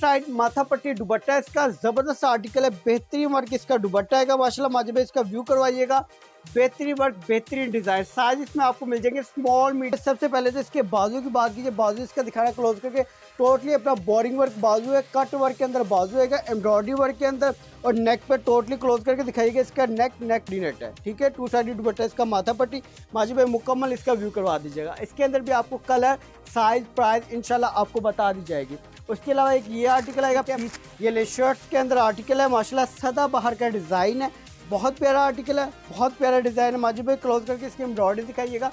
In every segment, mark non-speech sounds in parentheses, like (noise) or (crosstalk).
side माथा पट्टी दुबट्टा इसका जबरदस्त आर्टिकल है बेहतरीन वर्क इसका दुबट्टा है माशाला माजे में इसका व्यू करवाइएगा बेहतरीन वर्क बेहतरीन डिजाइन साइज इसमें आपको मिल जाएंगे स्मॉल मीडियम सबसे पहले तो इसके बाजू की बात कीजिए बाजू इसका दिखाना क्लोज करके टोटली अपना बोरिंग वर्क बाजू है कट वर्क के अंदर बाजू है एम्ब्रॉयडरी वर्क के अंदर और नेक पे टोटली क्लोज करके दिखाइएगा इसका नेक नेक डिनेट है ठीक है टू साइड है इसका माथा पट्टी माजी भाई मुकम्मल इसका व्यू करवा दीजिएगा इसके अंदर भी आपको कलर साइज प्राइस इनशाला आपको बता दी जाएगी उसके अलावा एक ये आर्टिकल आएगा ये ले शर्ट के अंदर आर्टिकल है माशाल्लाह सदा बाहर का डिज़ाइन है बहुत प्यारा आर्टिकल है बहुत प्यारा डिज़ाइन है माजू भाई क्लोज करके इसकी एम्ब्रॉयडरी दिखाइएगा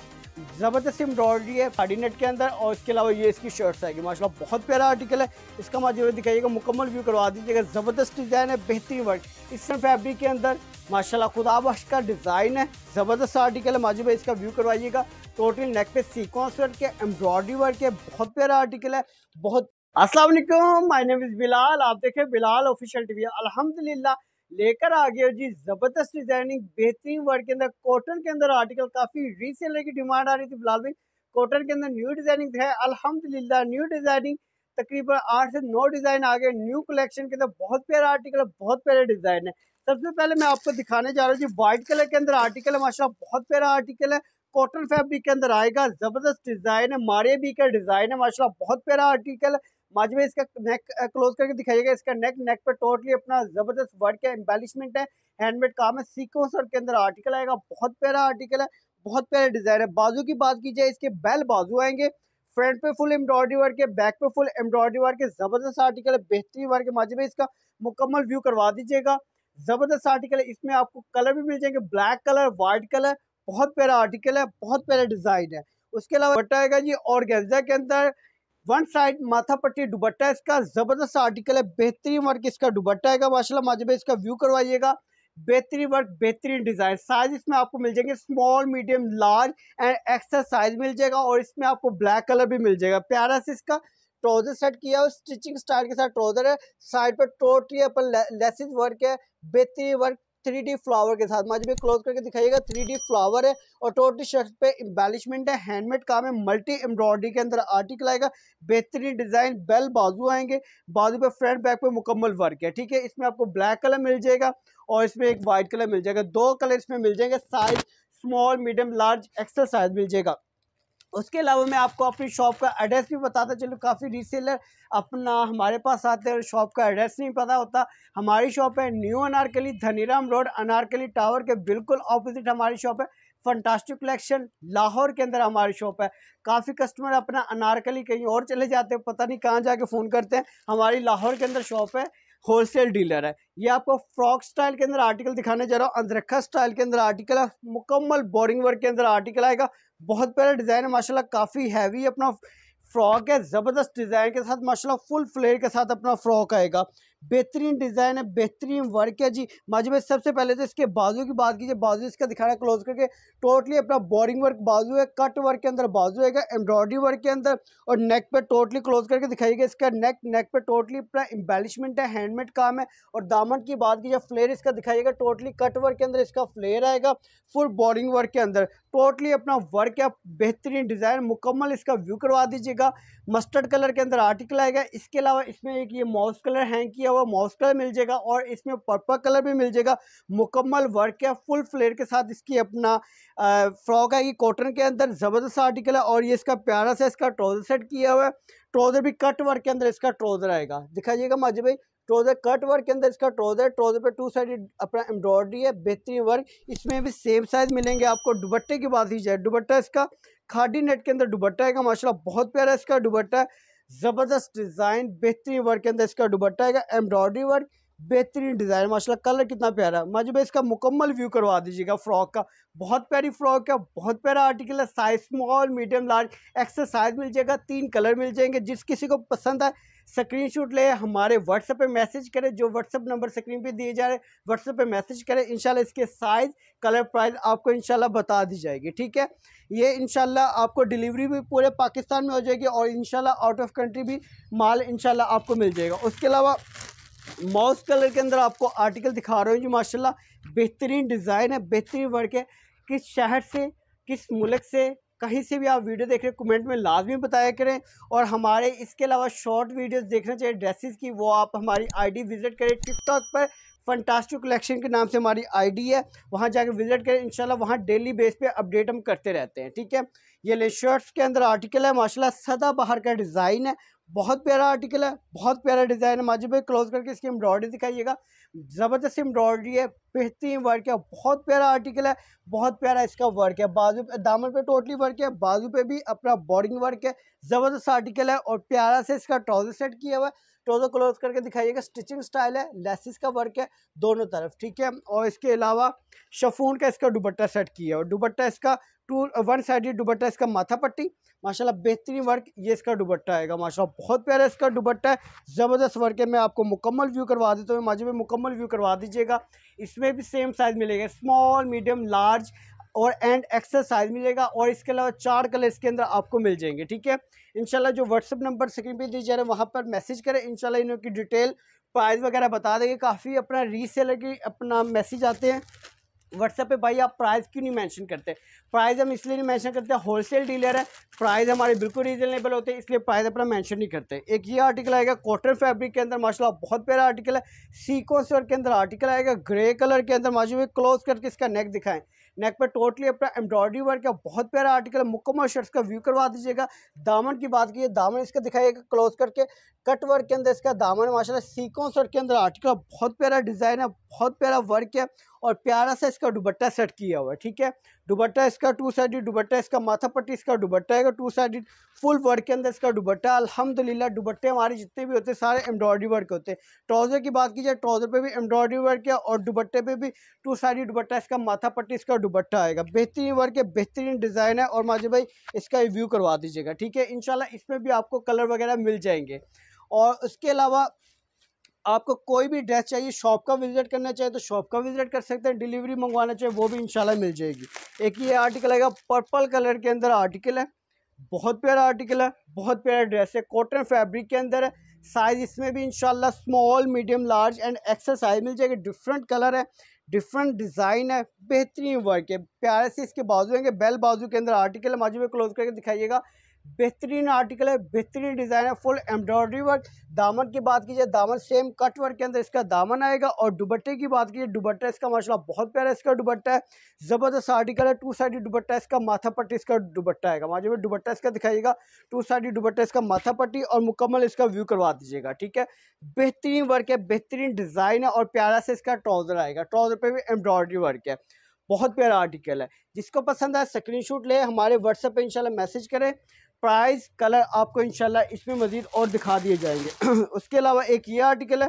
ज़बरदस्त एम्ब्रॉयडरी है फाडी नेट के अंदर और इसके अलावा ये इसकी शर्ट्स आएगी माशा बहुत प्यारा आर्टिकल है इसका माजू भाई दिखाइएगा मुकम्मल व्यू करवा दीजिएगा ज़बरदस्त डिज़ाइन है बेहतरीन वर्क इस फैब्रिक के अंदर खुदा बश का डिज़ाइन है ज़बरदस्त आर्टिकल है माजू भाई इसका व्यू करवाइएगा टोटल नेक पे सीक्वेंस वर्क है एम्ब्रॉयडरी वर्क है बहुत प्यारा आर्टिकल है बहुत अस्सलाम वालेकुम माय नेम इज़ बिलाल आप देखें बिलाल ऑफिशियल टीवी अल्हम्दुलिल्लाह लेकर आ गया जी ज़बरदस्त डिज़ाइनिंग बेहतरीन वर्क के अंदर कॉटन के अंदर आर्टिकल काफ़ी रीसेलर की डिमांड आ रही थी बिलाल भाई कॉटन के अंदर न्यू डिज़ाइनिंग है अलहमदिल्ला न्यू डिज़ाइनिंग तकरीबन आठ से नौ डिज़ाइन आ गए न्यू कलेक्शन के अंदर बहुत प्यारा आर्टिकल है बहुत प्यारे डिज़ाइन है सबसे पहले मैं आपको दिखाने जा रहा हूँ जी वाइट कलर के अंदर आर्टिकल है माशा बहुत प्यारा आर्टिकल है कॉटन फैब्रिक के अंदर आएगा ज़बरदस्त डिज़ाइन है मारे भी का डिज़ाइन है माशा बहुत प्यारा आर्टिकल है माजवे इसका नेक क्लोज करके दिखाइएगा इसका नेक नेक पे टोटली अपना ज़बरदस्त वर्क है एम्बेलिशमेंट है हैंडमेड काम है सीक्वेंस और के अंदर आर्टिकल आएगा बहुत प्यारा आर्टिकल है बहुत प्यारा डिज़ाइन है बाजू की बात की जाए इसके बेल बाजू आएंगे फ्रंट पे फुल एम्ब्रॉयडरी वर्क है बैक पे फुल एम्ब्रॉयडरी वर्क है ज़बरदस्त आर्टिकल है बेहतरीन वर्क है माजवे इसका मुकम्मल व्यू करवा दीजिएगा ज़बरदस्त आर्टिकल है इसमें आपको कलर भी मिल जाएंगे ब्लैक कलर व्हाइट कलर बहुत प्यारा आर्टिकल है बहुत प्यारा डिज़ाइन है उसके अलावा बट्टा आएगा जी और के अंदर वन साइड माथा पट्टी दुबट्टा इसका ज़बरदस्त आर्टिकल है बेहतरीन वर्क इसका दुबट्टा आएगा माशाला माजबे इसका व्यू करवाइएगा बेहतरीन वर्क बेहतरीन डिज़ाइन साइज इसमें आपको मिल जाएंगे small medium large and XL size मिल जाएगा और इसमें आपको ब्लैक कलर भी मिल जाएगा प्यारा से इसका ट्राउजर सेट किया है स्टिचिंग स्टाइल के साथ ट्राउजर है साइड पर टोटली अपन लेसिस वर्क है बेहतरीन वर्क थ्री डी फ्लावर के साथ माजी में क्लोज करके दिखाइएगा थ्री डी फ्लावर है और टोटी शर्ट पे एम्बेलिशमेंट है हैंडमेड काम है मल्टी एम्ब्रॉयडरी के अंदर आर्टिकल आएगा बेहतरीन डिज़ाइन बेल बाजू आएंगे बाजू पे फ्रंट बैक पे मुकम्मल वर्क है ठीक है इसमें आपको ब्लैक कलर मिल जाएगा और इसमें एक वाइट कलर मिल जाएगा दो कलर इसमें मिल जाएंगे size small medium large XL size मिल जाएगा उसके अलावा मैं आपको अपनी शॉप का एड्रेस भी बताता चलूँ काफ़ी रीसेलर अपना हमारे पास आते हैं और शॉप का एड्रेस नहीं पता होता हमारी शॉप है new Anarkali Dhaniram road Anarkali tower के बिल्कुल ऑपोजिट हमारी शॉप है फंटास्टिक कलेक्शन लाहौर के अंदर हमारी शॉप है काफ़ी कस्टमर अपना अनारकली कहीं और चले जाते हैं पता नहीं कहाँ जाके फ़ोन करते हैं हमारी लाहौर के अंदर शॉप है होलसेल डीलर है ये आपको फ्रॉक स्टाइल के अंदर आर्टिकल दिखाने जा रहा हूँ अंदरखा स्टाइल के अंदर आर्टिकल है मुकम्मल बोरिंग वर्क के अंदर आर्टिकल आएगा बहुत प्यारा डिज़ाइन है माशाल्लाह काफ़ी हैवी अपना फ्रॉक है ज़बरदस्त डिज़ाइन के साथ माशाल्लाह फुल फ्लेयर के साथ अपना फ्रॉक आएगा बेहतरीन डिज़ाइन है बेहतरीन वर्क है जी माजी भाई सबसे पहले तो इसके बाजू की बात कीजिए बाजू इसका दिखाना क्लोज करके टोटली अपना बोरिंग वर्क बाजू है कट वर्क के अंदर बाजू आएगा एम्ब्रॉयडरी वर्क के अंदर और नेक पे टोटली क्लोज करके दिखाइएगा इसका नेक नेक पे टोटली अपना एम्बेलिशमेंट है हैंडमेड काम है और दामन की बात कीजिए फ्लेयर इसका दिखाइएगा टोटली कट वर्क के अंदर इसका फ्लेयर आएगा फुल बोरिंग वर्क के अंदर टोटली अपना वर्क है बेहतरीन डिज़ाइन मुकम्मल इसका व्यू करवा दीजिएगा मस्टर्ड कलर के अंदर आर्टिकल आएगा इसके अलावा इसमें एक ये माउस कलर हैंग किया हुआ माउस कलर मिल जाएगा और इसमें पर्पल कलर भी मिल जाएगा मुकम्मल वर्क है फुल फ्लेयर के साथ इसकी अपना फ्रॉक है ये कॉटन के अंदर ज़बरदस्त आर्टिकल है और ये इसका प्यारा सा इसका ट्राउज़र सेट किया हुआ है ट्राउज़र भी कट वर्क के अंदर इसका ट्राउज़र आएगा दिखाइएगा माजी भाई ट्रोज़र कट वर्क के अंदर इसका ट्रोज़र ट्रोज़र पे टू साइड अपना एम्ब्रॉयडरी है बेहतरीन वर्क इसमें भी सेम साइज़ मिलेंगे आपको दुबट्टे की बात ही जाए दुबट्टा इसका खाडी नेट के अंदर दुबट्टा आएगा माशाल्लाह बहुत प्यारा इसका दुबट्टा ज़बरदस्त डिज़ाइन बेहतरीन वर्क के अंदर इसका दुबट्टा आएगा एम्ब्रॉयडरी वर्क बेहतरीन डिज़ाइन माशाल्लाह कलर कितना प्यारा है मुझे इसका मुकम्मल व्यू करवा दीजिएगा फ्रॉक का बहुत प्यारी फ्रॉक है बहुत प्यारा आर्टिकल है size small medium large XL size मिल जाएगा तीन कलर मिल जाएंगे जिस किसी को पसंद आए स्क्रीनशॉट ले हमारे व्हाट्सएप पे मैसेज करें जो व्हाट्सएप नंबर स्क्रीन पे दिए जा रहे हैं व्हाट्सएप पे मैसेज करें इंशाल्लाह इसके साइज़ कलर प्राइस आपको इंशाल्लाह बता दी जाएगी ठीक है ये इंशाल्लाह आपको डिलीवरी भी पूरे पाकिस्तान में हो जाएगी और इंशाल्लाह आउट ऑफ कंट्री भी माल इंशाल्लाह आपको मिल जाएगा उसके अलावा मॉस कलर के अंदर आपको आर्टिकल दिखा रहा हूँ जो माशाल्लाह बेहतरीन डिज़ाइन है बेहतरीन वर्क है किस शहर से किस मुल्क से कहीं से भी आप वीडियो देख रहे हैं कमेंट में लाजमी बताया करें और हमारे इसके अलावा शॉर्ट वीडियोस देखना चाहिए ड्रेसेस की वो आप हमारी आईडी विज़िट करें टिकटॉक पर फंटास्टिक कलेक्शन के नाम से हमारी आईडी है वहाँ जाकर विज़िट करें इंशाल्लाह वहाँ डेली बेस पे अपडेट हम करते रहते हैं ठीक है ये ले शर्ट्स के अंदर आर्टिकल है माशाला सदा बाहर का डिज़ाइन है बहुत प्यारा आर्टिकल है बहुत प्यारा डिज़ाइन है माजी भाई क्लोज करके इसकी एम्ब्रॉयडरी दिखाइएगा ज़बरदस्त एम्ब्रॉयडरी है बेहतरीन वर्क है बहुत प्यारा आर्टिकल है बहुत प्यारा इसका वर्क है बाजू पे दामन पे टोटली वर्क है बाजू पे भी अपना बॉर्डिंग वर्क है ज़बरदस्त आर्टिकल है और प्यारा से इसका ट्राउजर सेट किया हुआ है ट्राउजर क्लोज करके दिखाइएगा स्टिचिंग स्टाइल है लेसिस का वर्क है दोनों तरफ ठीक है और इसके अलावा शफून का इसका दुबट्टा सेट किया है और दुबट्टा इसका टू वन साइडेड दुबट्टा इसका माथा पट्टी माशाल्लाह बेहतरीन वर्क ये इसका दुबट्टा आएगा माशाल्लाह बहुत प्यारा इसका दुबट्टा है ज़बरदस्त वर्क है मैं आपको मुकम्मल व्यू करवा देता हूँ माजी में मुकम्मल व्यू करवा दीजिएगा इसमें भी सेम साइज़ मिलेगा स्मॉल मीडियम लार्ज और एंड एक्सल साइज मिलेगा और इसके अलावा चार कलर इसके अंदर आपको मिल जाएंगे ठीक है इंशाल्लाह जो व्हाट्सअप नंबर स्क्रीन पर दिए जा रहे हैं वहाँ पर मैसेज करें इंशाल्लाह इनकी डिटेल प्राइस वगैरह बता देंगे काफ़ी अपना रीसेलर की अपना मैसेज आते हैं व्हाट्सएप पे भाई आप प्राइस क्यों नहीं मेंशन करते प्राइस हम इसलिए नहीं मेंशन करते होलसेल डीलर है प्राइस हमारे बिल्कुल रीजनेबल होते हैं इसलिए प्राइस अपना मेंशन नहीं करते एक ये आर्टिकल आएगा कॉटन फैब्रिक के अंदर माशा बहुत प्यारा आर्टिकल है सीकोस सर के अंदर आर्टिकल आएगा ग्रे कलर के अंदर माशाल्लाह क्लोज करके इसका नेक दिखाएं नेक पर टोटली अपना एम्ब्रॉयडरी वर्क है बहुत प्यारा आर्टिकल है मुकम्मल शर्ट्स का व्यू करवा दीजिएगा दामन की बात की दामन इसका दिखाइएगा क्लोज करके कट वर्क के अंदर इसका दामन माशाल्लाह सीकोस के अंदर आर्टिकल बहुत प्यारा डिज़ाइन है बहुत प्यारा वर्क है और प्यारा सा इसका दुबट्टा सेट किया हुआ है ठीक है दुबट्टा इसका टू साइडेड दुबट्टा इसका माथा पट्टी इसका दुबट्टा है टू साइडेड फुल वर्क के अंदर इसका दुबट्टा अलहमदिल्ला दुबट्टे हमारे जितने भी होते हैं सारे एम्ब्रॉयडरी वर्क होते हैं ट्राउज़र की बात की जाए ट्राउज़र पर भी एम्ब्रॉयडरी वर्क है और दुबट्टे पर भी टू साइडेड दुबट्टा इसका माथा पट्टी इसका दुबट्टा आएगा बेहतरीन वर्क है बेहतरीन डिज़ाइन है और माजे भाई इसका रिव्यू करवा दीजिएगा ठीक है इन इसमें भी आपको कलर वगैरह मिल जाएंगे और उसके अलावा आपको कोई भी ड्रेस चाहिए शॉप का विज़िट करना चाहिए तो शॉप का विज़िट कर सकते हैं डिलीवरी मंगवाना चाहिए वो भी इंशाल्लाह मिल जाएगी एक ये आर्टिकल आएगा पर्पल कलर के अंदर आर्टिकल है बहुत प्यारा आर्टिकल है बहुत प्यारा ड्रेस है कॉटन फैब्रिक के अंदर है साइज़ इसमें भी इंशाल्लाह small medium large and XL size मिल जाएगी डिफरेंट कलर है डिफरेंट डिज़ाइन है बेहतरीन वर्क है प्यारे से इसके बाजू हैं बेल बाजू के अंदर आर्टिकल है माजू में क्लोज करके दिखाइएगा बेहतरीन आर्टिकल है बेहतरीन डिज़ाइन है फुल एम्ब्रॉयडरी वर्क दामन की बात कीजिए दामन सेम कट वर्क के अंदर इसका दामन आएगा और दुबट्टे की बात कीजिए दुबट्टा इसका माशाला बहुत प्यारा इसका दुबट्टा है ज़बरदस्त आर्टिकल है टू साइड दुबट्टा इसका माथा पट्टी इसका दुबट्टा आएगा वहाँ में दुबट्टा इसका दिखाइएगा टू साइड दुबट्टा इसका माथा पट्टी और मुकम्मल इसका व्यू करवा दीजिएगा ठीक है बेहतरीन वर्क है बेहतरीन डिज़ाइन है और प्यारा से इसका ट्राउज़र आएगा ट्राउज़र पर भी एम्ब्रॉयडरी वर्क है बहुत प्यारा आर्टिकल है जिसको पसंद आए स्क्रीनशॉट ले हमारे व्हाट्सएप पे इंशाल्लाह मैसेज करें प्राइस कलर आपको इनशाला इसमें मज़ीद और दिखा दिए जाएंगे (clears throat) उसके अलावा एक ये आर्टिकल है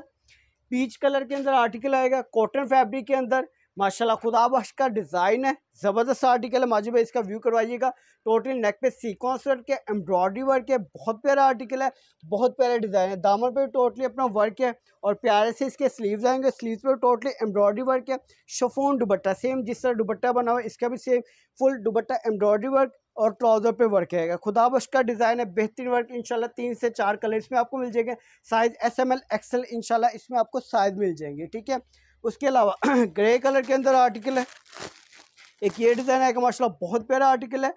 पीच कलर के अंदर आर्टिकल आएगा कॉटन फैब्रिक के अंदर माशाल्लाह खुदा बख्श का डिज़ाइन है ज़बरदस्त आर्टिकल है माजी भाई इसका व्यू करवाइएगा टोटल नेक पे सीक्वेंस वर्क है एम्ब्रॉयडरी वर्क है बहुत प्यारा आर्टिकल है बहुत प्यारा डिज़ाइन है दामन पे टोटली अपना वर्क है और प्यारे से इसके स्लीव्स आएंगे स्लीव्स पे टोटली एम्ब्रॉयडरी वर्क है शफोन दुबट्टा सेम जिस तरह दुबट्टा बना हुआ है इसका भी same full dupatta embroidery work और ट्राउज़र पे वर्क रहेगा खुदा का डिज़ाइन है बेहतरीन वर्क इंशाल्लाह तीन से चार कलर इसमें आपको मिल जाएंगे size S M L XL इनशाला इसमें आपको साइज़ मिल जाएंगे ठीक है उसके अलावा ग्रे (clears throat) कलर के अंदर आर्टिकल है एक ये डिज़ाइन है कि माशा बहुत प्यारा आर्टिकल है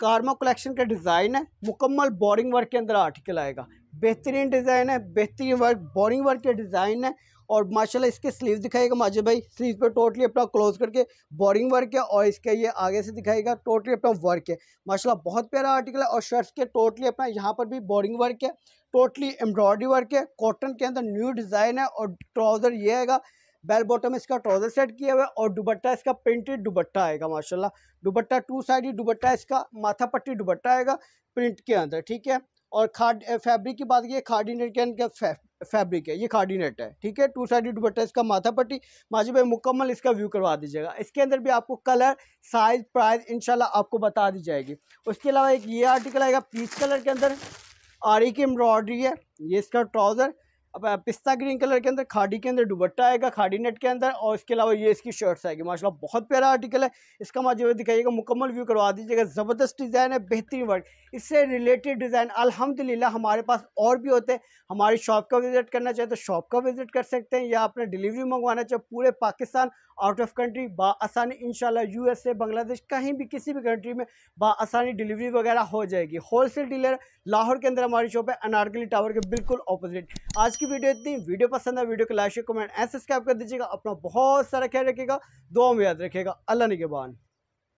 कार्मा कलेक्शन का डिज़ाइन है मुकम्मल बोरिंग वर्क के अंदर आर्टिकल आएगा बेहतरीन डिज़ाइन है बेहतरीन वर्क बोरिंग वर्क के डिज़ाइन है और माशाल्लाह इसके स्लीव दिखाएगा माजे भाई स्लीव पर टोटली अपना क्लोज करके बोरिंग वर्क है और इसके ये आगे से दिखाएगा टोटली अपना वर्क है माशाल्लाह बहुत प्यारा आर्टिकल है और शर्ट्स के टोटली अपना यहाँ पर भी बोरिंग वर्क है टोटली एम्ब्रॉयडरी वर्क है कॉटन के अंदर न्यू डिज़ाइन है और ट्राउज़र ये आएगा बेल बॉटम इसका ट्राउज़र सेट किया हुआ है और दुबट्टा इसका प्रिंटेड दुबट्टा आएगा माशाल्लाह दुबट्टा टू साइड ही दुबट्टा इसका माथा पट्टी दुबट्टा आएगा प्रिंट के अंदर ठीक है और खाड फैब्रिक की बात की खार्डिनेट के फै, फैब्रिक है ये खार्डिनेट है ठीक है टू साइड दुपट्टा इसका माथा पट्टी माजी भाई मुकम्मल इसका व्यू करवा दीजिएगा इसके अंदर भी आपको कलर साइज प्राइस इनशाला आपको बता दी जाएगी उसके अलावा एक ये आर्टिकल आएगा पीच कलर के अंदर आरी की एम्ब्रॉयडरी है ये इसका ट्राउज़र अब पिस्ता ग्रीन कलर के अंदर खाड़ी के अंदर दुबट्टा आएगा खाड़ी नेट के अंदर और इसके अलावा ये इसकी शर्ट्स आएगी माशाल्लाह बहुत प्यारा आर्टिकल है इसका माँ जो दिखाइएगा मुकम्मल व्यू करवा दीजिएगा ज़बरदस्त डिज़ाइन है बेहतरीन वर्क इससे रिलेटेड डिज़ाइन अलहमदिल्ला हमारे पास और भी होते हैं हमारी शॉप का विज़िट करना चाहे तो शॉप का विज़िट कर सकते हैं या अपना डिलीवरी मंगवाना चाहे पूरे पाकिस्तान आउट ऑफ कंट्री बासानी इन यू बांग्लादेश कहीं भी किसी भी कंट्री में बासानी डिलीवरी वगैरह हो जाएगी होल डीलर लाहौर के अंदर हमारी शॉप है अनारकली टावर के बिल्कुल अपोजिट आज की वीडियो इतनी वीडियो पसंद है वीडियो को लाइक कमेंट एंड सब्सक्राइब कर दीजिएगा अपना बहुत सारा ख्याल रखिएगा दो में याद रखिएगा अल्लाह निगेबान